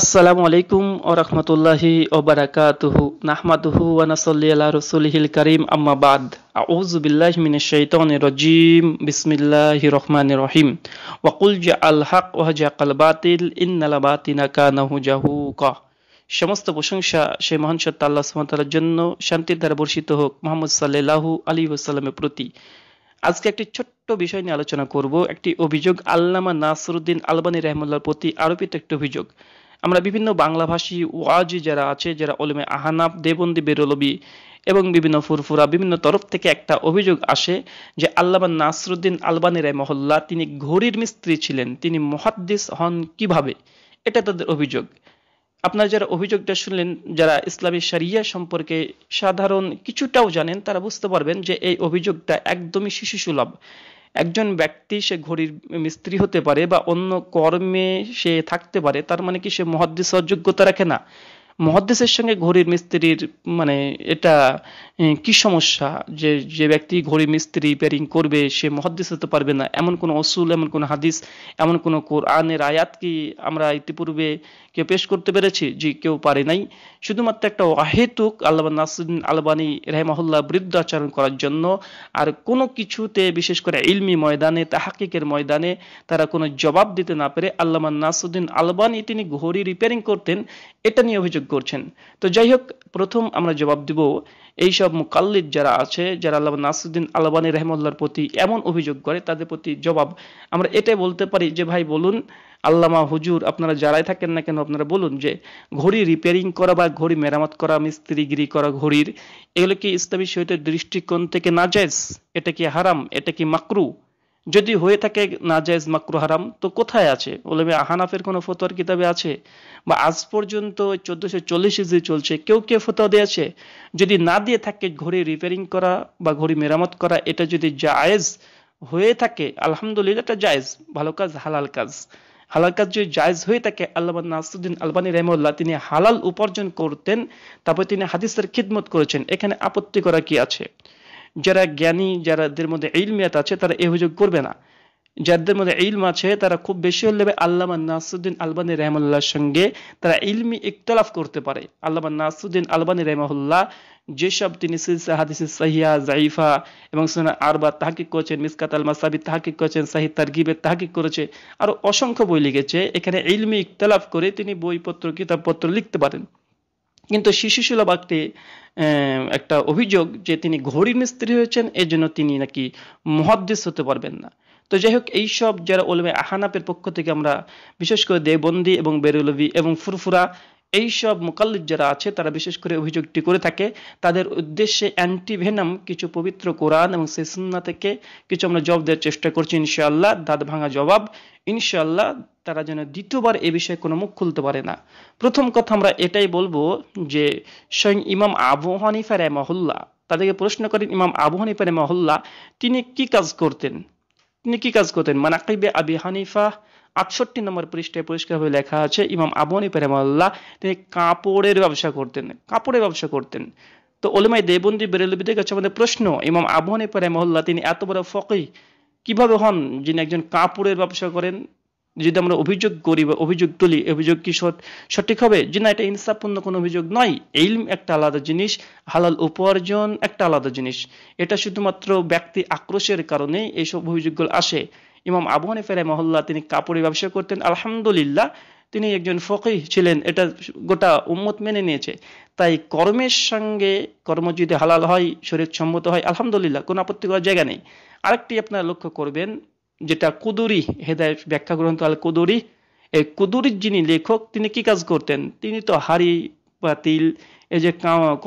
আসসালামু আলাইকুম ওরহমতুল্লাহি বারাকাতুহু নাহমাদুহু ওয়া নাসাল্লি আলা রাসূলিহিল কারীম আম্মা বাদ আউযু বিল্লাহি মিনাশ শাইতানির রাজীম বিসমিল্লাহির রহমানির রহিম ওয়া কুল জাআল হক ওয়া জাআল বাতিল ইন্নাল বাতিনা কানা হুজাহুকা সমস্ত প্রশংসা সেই মহান সত্তা আল্লাহ সুবহানাহু ওয়া তাআলার জন্য শান্তির দ্বারা বর্ষিত হোক মুহাম্মদ সাল্লাল্লাহু আলাইহি ওয়াসাল্লামের প্রতি আজকে একটি ছোট্ট বিষয় নিয়ে আলোচনা করব একটি অভিযোগ আল্লামা নাসরুদ্দিন আলবানী রহমুল্লাহর প্রতি আরোপিত একটি অভিযোগ আমরা বিভিন্ন বাংলাভাষী ওয়াজি যারা আছে যারা অলিমে আহানাব দেবন্দি বেরোলবি এবং বিভিন্ন ফুরফুরা বিভিন্ন তরফ থেকে একটা অভিযোগ আসে যে আল্লাবান নাসরুদ্দিন আলবানি রায় মহল্লা তিনি ঘড়ির মিস্ত্রি ছিলেন তিনি মহাদ্দিস হন কিভাবে এটা তাদের অভিযোগ আপনারা যারা অভিযোগটা শুনলেন যারা ইসলামী সারিয়া সম্পর্কে সাধারণ কিছুটাও জানেন তারা বুঝতে পারবেন যে এই অভিযোগটা একদমই শিশু সুলভ একজন ব্যক্তি সে ঘড়ির মিস্ত্রি হতে পারে বা অন্য কর্মে সে থাকতে পারে তার মানে কি সে মহাদ্দেশ যোগ্যতা রাখে না মহাদ্দেশের সঙ্গে ঘড়ির মিস্ত্রির মানে এটা কি সমস্যা যে যে ব্যক্তি ঘড়ি মিস্ত্রি রিপেয়ারিং করবে সে মহাদ্দেশ হতে পারবে না এমন কোনো অসুল এমন কোনো হাদিস এমন কোনো কোরআনের আয়াত কি আমরা ইতিপূর্বে কেউ পেশ করতে পেরেছি যে কেউ পারে নাই শুধুমাত্র একটা অহেতুক আল্লাহ নাসুদ্দিন আলবানী রেহমাহুল্লাহ বৃদ্ধ আচরণ করার জন্য আর কোনো কিছুতে বিশেষ করে ইলমি ময়দানে তাহাকিকের ময়দানে তারা কোনো জবাব দিতে না পেরে আল্লাহ নাসুদ্দিন আলবানী তিনি ঘড়ি রিপেয়ারিং করতেন এটা নিয়ে অভিযোগ করছেন তো যাই হোক প্রথম আমরা জবাব দিব এইসব মুকাল্লিদ যারা আছে যারা আল্লাহ নাসুদ্দিন আলবানী রহমল্লার প্রতি এমন অভিযোগ করে তাদের প্রতি জবাব আমরা এটাই বলতে পারি যে ভাই বলুন আল্লামা হুজুর আপনারা যারাই থাকেন না কেন আপনারা বলুন যে ঘড়ি রিপেয়ারিং করা বা ঘড়ি মেরামত করা মিস্ত্রিগিরি করা ঘড়ির এগুলো কি ইসলামী শহীদের দৃষ্টিকোণ থেকে নাজাইজ এটা কি হারাম এটা কি মাকরু যদি হয়ে থাকে নাজায়জ মাকরু হারাম তো কোথায় আছে ওলামে আহানাফের কোনো ফতোয়ার কিতাবে আছে বা আজ পর্যন্ত চোদ্দশো চল্লিশ ইজি চলছে কেউ কেউ ফতোয়া দিয়েছে যদি না দিয়ে থাকে ঘড়ি রিপেয়ারিং করা বা ঘড়ি মেরামত করা এটা যদি জায়েজ হয়ে থাকে আলহামদুলিল্লাহ এটা জায়েজ ভালো কাজ হালাল কাজ হালাল কাজ যদি জায়েজ হয়ে থাকে আল্লাহ নাসুদ্দিন আলবানী রহমুল্লাহ তিনি হালাল উপার্জন করতেন তারপর তিনি হাদিসের খিদমত করেছেন এখানে আপত্তি করা কি আছে যারা জ্ঞানী যারাদের মধ্যে ইলমিয়াত আছে তারা এ অভিযোগ করবে না যাদের মধ্যে ইলম আছে তারা খুব বেশি হলে আল্লামা নাসুদ্দিন আলবানী রহমুল্লাহর সঙ্গে তারা ইলমি ইকতলাফ করতে পারে আল্লামা নাসুদ্দিন আলবানী রহমাহুল্লাহ যেসব তিনি সিলসা হাদিস সাহিয়া জাইফা এবং সোনা আরবা তাহাকিক করেছেন মিসকাত আল মাসাবি তাহাকিক করেছেন সাহিদ তারগিবের তাহাকিক করেছে আরো অসংখ্য বই লিখেছে এখানে ইলমি ইকতলাফ করে তিনি বইপত্র কিতাবপত্র লিখতে পারেন কিন্তু শিশুসুলভ বাক্যে একটা অভিযোগ যে তিনি ঘড়ির মিস্ত্রি হয়েছেন এজন্য তিনি নাকি মহাদ্দেশ হতে পারবেন না তো যাই হোক এইসব যারা ওলমে আহানাপের পক্ষ থেকে আমরা বিশেষ করে দেবন্দি এবং বেরুলভি এবং ফুরফুরা এই সব মোকাল্লিদ যারা আছে তারা বিশেষ করে অভিযোগটি করে থাকে তাদের উদ্দেশ্যে অ্যান্টিভেনাম কিছু পবিত্র কোরআন এবং সেসন্না থেকে কিছু আমরা জবাব দেওয়ার চেষ্টা করছি ইনশাআল্লাহ দাঁত ভাঙা জবাব ইনশাআল্লাহ তারা যেন দ্বিতীয়বার এ বিষয়ে কোনো মুখ খুলতে পারে না প্রথম কথা আমরা এটাই বলবো যে স্বয়ং ইমাম আবু হানিফা মহল্লা তাদেরকে প্রশ্ন করেন ইমাম আবু হানিফা মহল্লা তিনি কি কাজ করতেন তিনি কি কাজ করতেন মানাকিবে আবি হানিফা আটষট্টি নম্বর পৃষ্ঠায় পরিষ্কারভাবে লেখা আছে ইমাম আবনি পেরেমাল্লাহ তিনি কাপড়ের ব্যবসা করতেন কাপড়ের ব্যবসা করতেন তো ওলেমাই দেবন্দি বেরেলবিদের কাছে আমাদের প্রশ্ন ইমাম আবনি পেরেমাল্লাহ তিনি এত বড় ফকি কিভাবে হন যিনি একজন কাপড়ের ব্যবসা করেন যদি আমরা অভিযোগ করি বা অভিযোগ তুলি অভিযোগ কি সঠিক হবে যে না এটা ইনসাফপূর্ণ কোনো অভিযোগ নয় ইলম একটা আলাদা জিনিস হালাল উপার্জন একটা আলাদা জিনিস এটা শুধুমাত্র ব্যক্তি আক্রোশের কারণে এইসব অভিযোগগুলো আসে ইমাম আবু হানিফা মহল্লা তিনি কাপড়ে ব্যবসা করতেন আলহামদুলিল্লাহ তিনি একজন ফকি ছিলেন এটা গোটা উম্মত মেনে নিয়েছে তাই কর্মের সঙ্গে কর্ম যদি হালাল হয় শরীর সম্মত হয় আলহামদুলিল্লাহ কোনো আপত্তি করার জায়গা নেই আরেকটি আপনারা লক্ষ্য করবেন যেটা কুদুরি হেদায় ব্যাখ্যা গ্রন্থ আল কুদুরি এই কুদুরির যিনি লেখক তিনি কি কাজ করতেন তিনি তো হাড়ি পাতিল এই যে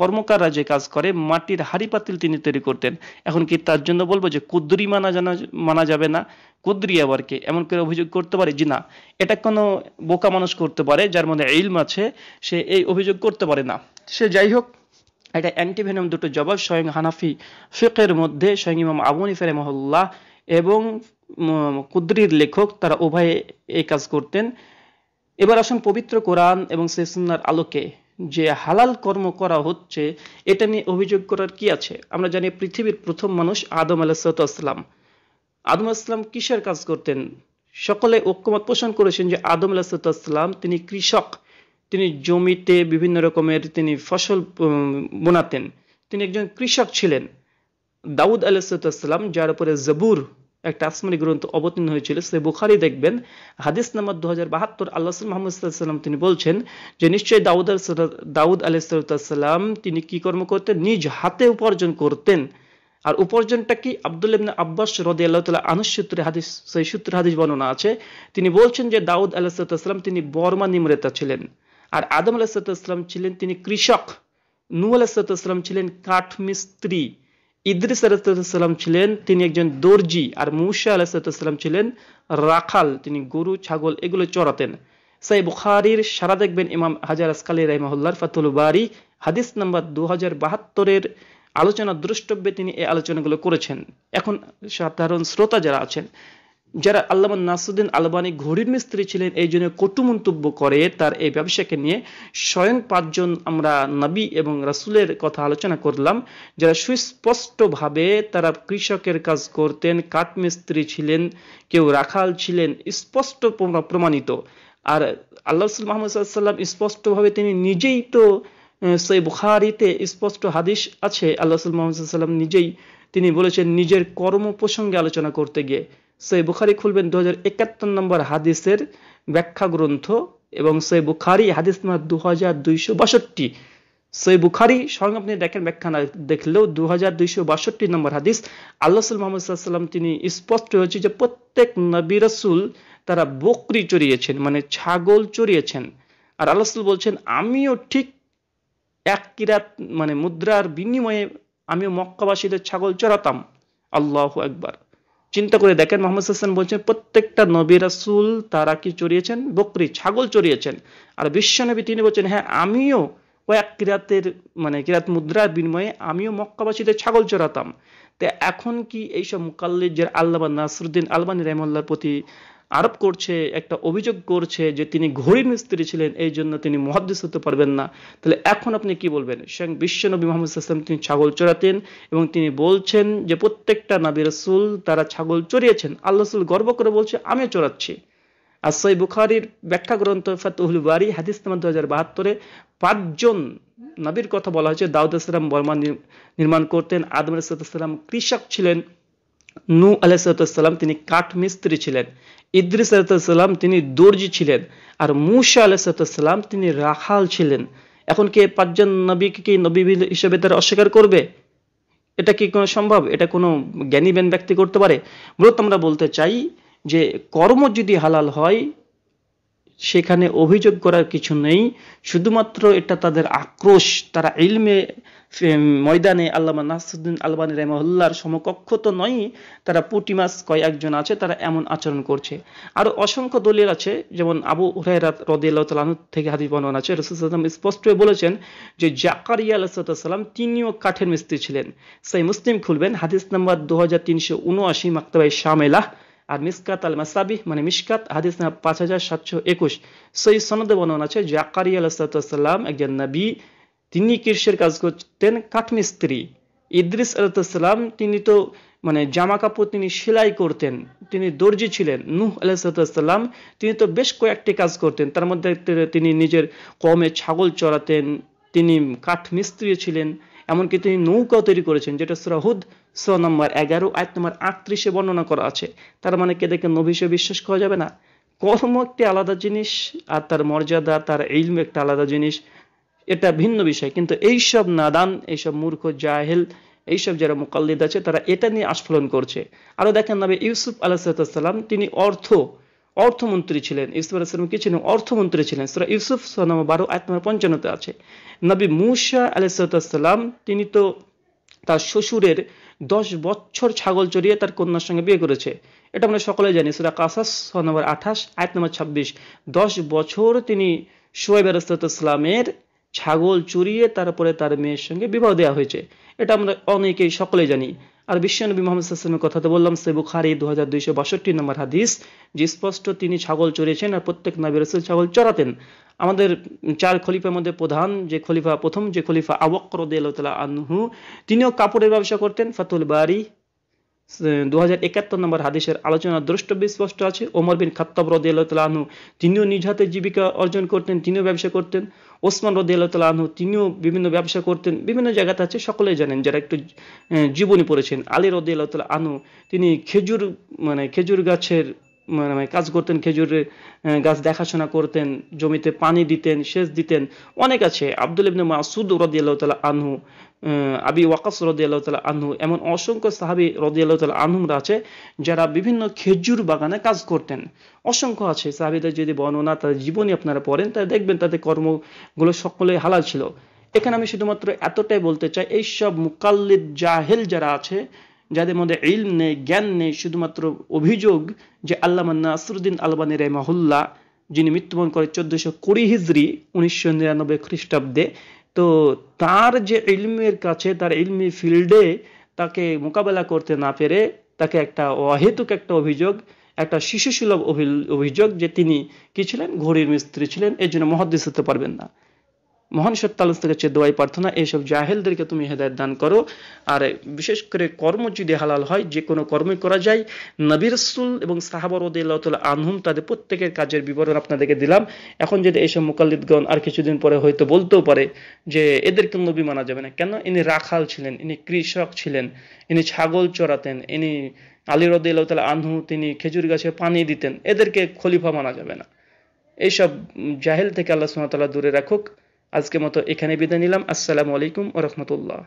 কর্মকাররা যে কাজ করে মাটির হাড়ি পাতিল তিনি তৈরি করতেন এখন কি তার জন্য বলবো যে কুদ্রি মানা জানা মানা যাবে না কুদ্রি আবার কি এমন করে অভিযোগ করতে পারে যে না এটা কোনো বোকা মানুষ করতে পারে যার মধ্যে ইলম আছে সে এই অভিযোগ করতে পারে না সে যাই হোক এটা অ্যান্টিভেনম দুটো জবাব স্বয়ং হানাফি ফেকের মধ্যে স্বয়ং ইমাম আবুনি ফেরেমহল্লা এবং কুদ্রির লেখক তারা উভয়ে এই কাজ করতেন এবার আসুন পবিত্র কোরআন এবং সেসুন্নার আলোকে যে হালাল কর্ম করা হচ্ছে এটা নিয়ে অভিযোগ করার কি আছে আমরা জানি পৃথিবীর প্রথম মানুষ আদম আলাহাতাম আদম আসলাম কিসের কাজ করতেন সকলে ঐক্যমত পোষণ করেছেন যে আদম আলাহাতাম তিনি কৃষক তিনি জমিতে বিভিন্ন রকমের তিনি ফসল বোনাতেন তিনি একজন কৃষক ছিলেন দাউদ আলাহাতাম যার উপরে জবুর একটা আসমানি গ্রন্থ অবতীর্ণ হয়েছিল সে বুখারি দেখবেন হাদিস নাম্বার দু হাজার বাহাত্তর আল্লাহ মোহাম্মদ তিনি বলছেন যে নিশ্চয়ই দাউদ দাউদ আলাইসাল্লাম তিনি কি কর্ম করতেন নিজ হাতে উপার্জন করতেন আর উপার্জনটা কি আব্দুল আব্বাস রদি আল্লাহ তালা আনুষ সূত্রে হাদিস সেই সূত্রে হাদিস বর্ণনা আছে তিনি বলছেন যে দাউদ সাল্লাম তিনি বর্মা নিমরেতা ছিলেন আর আদম আলাহিসাল্লাম ছিলেন তিনি কৃষক নু সাল্লাম ছিলেন কাঠমিস্ত্রি ইদ্রিস আলাহাম ছিলেন তিনি একজন দর্জি আর মুসা আলাহাম ছিলেন রাখাল তিনি গরু ছাগল এগুলো চড়াতেন সাই বুখারির সারা দেখবেন ইমাম হাজার আসকালি রহমাহুল্লার ফাতুল বারি হাদিস নাম্বার দু হাজার বাহাত্তরের আলোচনা দ্রষ্টব্যে তিনি এই আলোচনাগুলো করেছেন এখন সাধারণ শ্রোতা যারা আছেন যারা আল্লামা নাসুদ্দিন আলবানি ঘড়ির মিস্ত্রি ছিলেন এই জন্য কটু মন্তব্য করে তার এই ব্যবসাকে নিয়ে স্বয়ং পাঁচজন আমরা নবী এবং রাসুলের কথা আলোচনা করলাম যারা সুস্পষ্টভাবে তারা কৃষকের কাজ করতেন কাঠমিস্ত্রি ছিলেন কেউ রাখাল ছিলেন স্পষ্ট প্রমাণিত আর আল্লাহ রসুল মোহাম্মদ সাল্লাম স্পষ্টভাবে তিনি নিজেই তো সেই বুখারিতে স্পষ্ট হাদিস আছে আল্লাহ রসুল মোহাম্মদ সাল্লাম নিজেই তিনি বলেছেন নিজের কর্ম প্রসঙ্গে আলোচনা করতে গিয়ে সেই বুখারি খুলবেন দু নম্বর হাদিসের ব্যাখ্যা গ্রন্থ এবং সেই বুখারি হাদিস নাম্বার দু হাজার দুইশো বাষট্টি সই বুখারি স্বয়ং আপনি দেখেন ব্যাখ্যা না দেখলেও দু হাজার দুইশো বাষট্টি নম্বর হাদিস আল্লাহ মোহাম্মদ সাল্লাম তিনি স্পষ্ট হয়েছে যে প্রত্যেক নবী রসুল তারা বকরি চড়িয়েছেন মানে ছাগল চড়িয়েছেন আর আল্লাহ বলছেন আমিও ঠিক এক কিরাত মানে মুদ্রার বিনিময়ে আমিও মক্কাবাসীদের ছাগল চড়াতাম আল্লাহ একবার চিন্তা করে দেখেন মোহাম্মদ হাসান বলছেন প্রত্যেকটা নবী রাসুল তারা কি চড়িয়েছেন বকরি ছাগল চড়িয়েছেন আর বিশ্বনবী তিনি বলছেন হ্যাঁ আমিও কয়েক কিরাতের মানে কিরাত মুদ্রার বিনিময়ে আমিও মক্কাবাসীদের ছাগল চড়াতাম তো এখন কি এইসব মুকাল্লিজের আল্লাহ নাসরুদ্দিন আলবানী রহমল্লার প্রতি আরোপ করছে একটা অভিযোগ করছে যে তিনি ঘড়ির মিস্ত্রি ছিলেন এই জন্য তিনি মহাদ্দেশ হতে পারবেন না তাহলে এখন আপনি কি বলবেন স্বয়ং বিশ্বনবী মোহাম্মদ ইসলাম তিনি ছাগল চড়াতেন এবং তিনি বলছেন যে প্রত্যেকটা নাবি রসুল তারা ছাগল চড়িয়েছেন আল্লাহ রসুল গর্ব করে বলছে আমিও চড়াচ্ছি আর সই বুখারির ব্যাখ্যা গ্রন্থ ফাতুহুল বারি হাদিস দু হাজার বাহাত্তরে পাঁচজন নাবির কথা বলা হয়েছে দাউদ ইসলাম বর্মা নির্মাণ করতেন আদম ইসলাম কৃষক ছিলেন নু আলাইসাল্লাম তিনি কাঠমিস্ত্রি ছিলেন ইদ্রিস আলাইসাল্লাম তিনি দর্জি ছিলেন আর মুসা আলাইসাল্লাম তিনি রাখাল ছিলেন এখন কে পাঁচজন নবীকে কি নবী হিসেবে তারা অস্বীকার করবে এটা কি কোনো সম্ভব এটা কোনো জ্ঞানী ব্যক্তি করতে পারে মূলত আমরা বলতে চাই যে কর্ম যদি হালাল হয় সেখানে অভিযোগ করার কিছু নেই শুধুমাত্র এটা তাদের আক্রোশ তারা ইলমে ময়দানে আল্লামা নাসুদ্দিন আলবানী রেমহল্লার সমকক্ষ তো নয় তারা পুটিমাস কয়েকজন আছে তারা এমন আচরণ করছে আরো অসংখ্য দলিল আছে যেমন আবু হুরাইরা রদিয়াল থেকে হাদিস বর্ণনা আছে রসুলাম স্পষ্টই বলেছেন যে জাকারিয়া আলাহাম তিনিও কাঠের মিস্ত্রি ছিলেন সেই মুসলিম খুলবেন হাদিস নাম্বার দু হাজার তিনশো উনআশি মাক্তাবাই শামেলাহ আর মিসকাত আল মাসাবিহ মানে মিসকাত হাদিস না পাঁচ হাজার সাতশো একুশ সেই সনদে বর্ণনা আছে যে আকারি আলাহাতাম একজন নবী তিনি কৃষির কাজ করতেন কাঠমিস্ত্রি ইদ্রিস আলাহাম তিনি তো মানে জামা কাপড় তিনি সেলাই করতেন তিনি দর্জি ছিলেন নুহ আলাহিসাল্লাম তিনি তো বেশ কয়েকটি কাজ করতেন তার মধ্যে তিনি নিজের কমে ছাগল চড়াতেন তিনি কাঠমিস্ত্রি ছিলেন এমনকি তিনি নৌকাও তৈরি করেছেন যেটা সুরাহুদ স নম্বর এগারো আট নম্বর আটত্রিশে বর্ণনা করা আছে তার মানে কে দেখে নভিসে বিশ্বাস করা যাবে না কর্ম একটি আলাদা জিনিস আর তার মর্যাদা তার ইলম একটা আলাদা জিনিস এটা ভিন্ন বিষয় কিন্তু এইসব নাদান এইসব মূর্খ জাহেল এইসব যারা মোকাল্লিদ আছে তারা এটা নিয়ে আস্ফলন করছে আরও দেখেন নবী ইউসুফ আলাহ সাল্লাম তিনি অর্থ অর্থমন্ত্রী ছিলেন ইউসুফ আলাইসালাম কি ছিলেন অর্থমন্ত্রী ছিলেন সুরা ইউসুফ সালাম বারো আয়াত পঞ্চান্নতে আছে নবী মুসা আলাইসালাম তিনি তো তার শ্বশুরের দশ বছর ছাগল চড়িয়ে তার কন্যার সঙ্গে বিয়ে করেছে এটা আমরা সকলে জানি সুরা কাসাস ছ নম্বর আঠাশ আয়াত নম্বর ছাব্বিশ দশ বছর তিনি শোয়েব আলাইসালামের ছাগল চুরিয়ে তারপরে তার মেয়ের সঙ্গে বিবাহ দেওয়া হয়েছে এটা আমরা অনেকেই সকলে জানি আর বিশ্বনবী মোহাম্মদ সাল্লামের কথা তো বললাম সে বুখারি দু হাজার দুইশো বাষট্টি নম্বর হাদিস যে স্পষ্ট তিনি ছাগল চড়েছেন আর প্রত্যেক নবী রসুল ছাগল চড়াতেন আমাদের চার খলিফার মধ্যে প্রধান যে খলিফা প্রথম যে খলিফা আবক্কর দেলা আনহু তিনিও কাপড়ের ব্যবসা করতেন ফাতুল বারি দু হাজার একাত্তর নম্বর হাদিসের আলোচনা দ্রষ্টব্য স্পষ্ট আছে ওমর বিন খাত্তাব রদিয়াল আনহু তিনিও নিজ হাতে জীবিকা অর্জন করতেন তিনিও ব্যবসা করতেন ওসমান রদি রদিয়াল্লাহ আনহু তিনিও বিভিন্ন ব্যবসা করতেন বিভিন্ন জায়গাতে আছে সকলে জানেন যারা একটু জীবনী পড়েছেন আলী রদি রদিয়াল্লাহ আনহু তিনি খেজুর মানে খেজুর গাছের মানে, মানে কাজ করতেন খেজুর গাছ দেখাশোনা করতেন জমিতে পানি দিতেন সেচ দিতেন অনেক আছে আব্দুল ইবনে মাসুদ রদিয়াল্লাহ তালা আনহু আবি ওয়াকাস রদি আল্লাহ তালা আনহু এমন অসংখ্য সাহাবি রদি আল্লাহ তালা আনহুমরা আছে যারা বিভিন্ন খেজুর বাগানে কাজ করতেন অসংখ্য আছে সাহাবিদের যদি বর্ণনা তাদের জীবনী আপনারা পড়েন তাহলে দেখবেন তাদের কর্মগুলো সকলে হালাল ছিল এখানে আমি শুধুমাত্র এতটাই বলতে চাই এইসব মুকাল্লিদ জাহেল যারা আছে যাদের মধ্যে ইল নেই জ্ঞান নেই শুধুমাত্র অভিযোগ যে আল্লামা নাসরুদ্দিন আলবানী রেমাহুল্লাহ যিনি মৃত্যুবরণ করে চোদ্দশো কুড়ি হিজড়ি উনিশশো নিরানব্বই খ্রিস্টাব্দে তো তার যে ইলমের কাছে তার ইলমি ফিল্ডে তাকে মোকাবেলা করতে না পেরে তাকে একটা অহেতুক একটা অভিযোগ একটা শিশুসুলভ অভিযোগ যে তিনি কি ছিলেন ঘড়ির মিস্ত্রি ছিলেন এর জন্য মহাদিস হতে পারবেন না মহান সত্তালস থেকে চেয়ে দোয়াই প্রার্থনা এইসব জাহেলদেরকে তুমি হেদায়ত দান করো আর বিশেষ করে কর্ম যদি হালাল হয় যে কোনো কর্মই করা যায় নবী রসুল এবং সাহাবর উদ্দুল্লাহ আনহুম তাদের প্রত্যেকের কাজের বিবরণ আপনাদেরকে দিলাম এখন যদি এইসব মুকাল্লিদগণ আর কিছুদিন পরে হয়তো বলতেও পারে যে এদেরকে নবী মানা যাবে না কেন ইনি রাখাল ছিলেন ইনি কৃষক ছিলেন ইনি ছাগল চড়াতেন ইনি আলী রদিল্লাহ আনহু তিনি খেজুর গাছে পানি দিতেন এদেরকে খলিফা মানা যাবে না এইসব জাহেল থেকে আল্লাহ সুমতাল্লাহ দূরে রাখুক আজকে মতো এখানে বিদায় নিলাম আসসালামু আলাইকুম ও রহমতুল্লাহ